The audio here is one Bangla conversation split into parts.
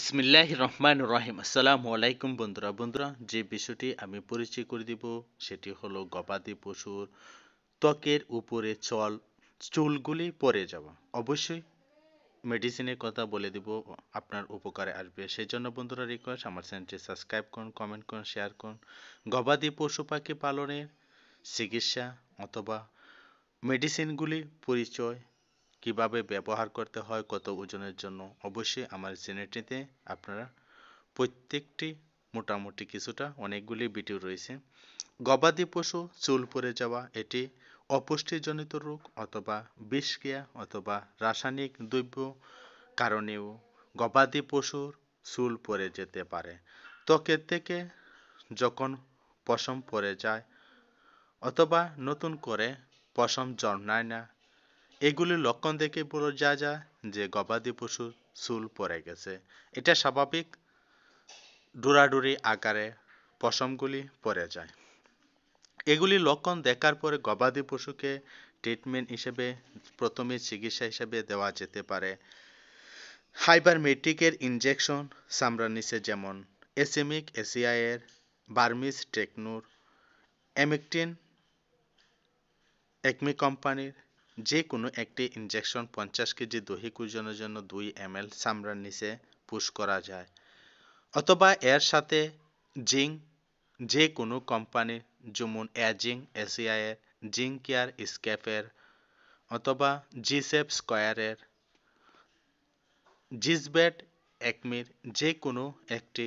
বিসমিল্লাহ রহমান রহিম আসসালামু আলাইকুম বন্ধুরা বন্ধুরা যে বিষয়টি আমি পরিচয় করে দিব সেটি হলো গবাদি পশুর ত্বকের উপরে চল চুলগুলি পরে যাওয়া অবশ্যই মেডিসিনের কথা বলে দিব আপনার উপকারে আসবে সেই জন্য বন্ধুরা রিকোয়েস্ট আমার চ্যানেলটি সাবস্ক্রাইব করুন কমেন্ট করুন শেয়ার করুন গবাদি পশু পাখি পালনের চিকিৎসা অথবা মেডিসিনগুলি পরিচয় কিভাবে ব্যবহার করতে হয় কত ওজনের জন্য অবশ্যই আমার চ্যানেলটিতে আপনারা প্রত্যেকটি মোটামুটি কিছুটা অনেকগুলি ভিডিও রয়েছে গবাদি পশু চুল পড়ে যাওয়া এটি অপুষ্টিজনিত রোগ অথবা বিষক্রিয়া অথবা রাসায়নিক দ্রব্য কারণেও গবাদি পশুর চুল পড়ে যেতে পারে ত্বকের থেকে যখন পশম পরে যায় অথবা নতুন করে পশম জন্মায় না এগুলির লক্ষণ দেখে বোঝা যা যা যে গবাদি পশুর চুল পড়ে গেছে এটা স্বাভাবিক ডোরাডুরি আকারে পশমগুলি পড়ে যায় এগুলি লক্ষণ দেখার পরে গবাদি পশুকে ট্রিটমেন্ট হিসেবে প্রথমে চিকিৎসা হিসেবে দেওয়া যেতে পারে হাইবারমেট্রিকের ইনজেকশন চামড়ার নিচে যেমন এসেমিক এসিআইয়ের বার্মিস টেকনুর এমিকটিন একমি কোম্পানির যে কোনো একটি ইনজেকশন পঞ্চাশ কেজি দৈহিক ওজনের জন্য দুই এম এল চামড়ার নিচে পুশ করা যায় অথবা এর সাথে জিঙ্ক যে কোনো কোম্পানির যেমন অ্যাজিং এসিআইয়ের জিঙ্ক কেয়ার স্কেপের অথবা জিসেপ স্কোয়ারের জিসবেট একমির যে কোনো একটি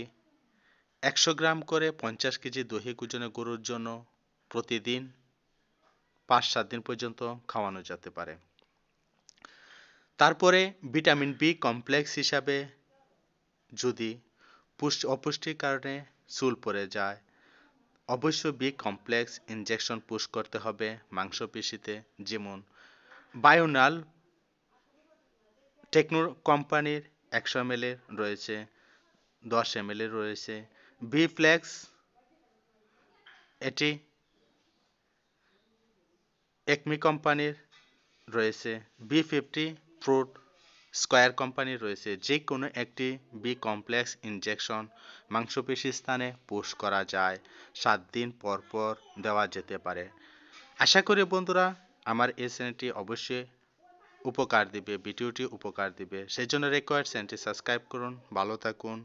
একশো গ্রাম করে পঞ্চাশ কেজি দৈহিক কুজনের গরুর জন্য প্রতিদিন পাঁচ সাত দিন পর্যন্ত খাওয়ানো যেতে পারে তারপরে ভিটামিন বি কমপ্লেক্স হিসাবে যদি পুষ্টি অপুষ্টির কারণে চুল পড়ে যায় অবশ্য বি কমপ্লেক্স ইনজেকশন পুশ করতে হবে মাংসপেশিতে যেমন বায়োনাল টেকনো কোম্পানির একশো এম রয়েছে দশ এম রয়েছে বি ফ্লেক্স এটি একমি কোম্পানির রয়েছে বি ফিফটি ফ্রুট স্কোয়ার কোম্পানির রয়েছে যে কোনো একটি বি কমপ্লেক্স ইনজেকশন মাংসপেশি স্থানে পোষ করা যায় সাত দিন পর পর দেওয়া যেতে পারে আশা করি বন্ধুরা আমার এই শ্রেণীটি অবশ্যই উপকার দিবে ভিডিওটি উপকার দিবে সেই জন্য রেকোয়ার্ড শ্রেণীটি সাবস্ক্রাইব করুন ভালো থাকুন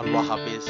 আল্লাহ হাফিজ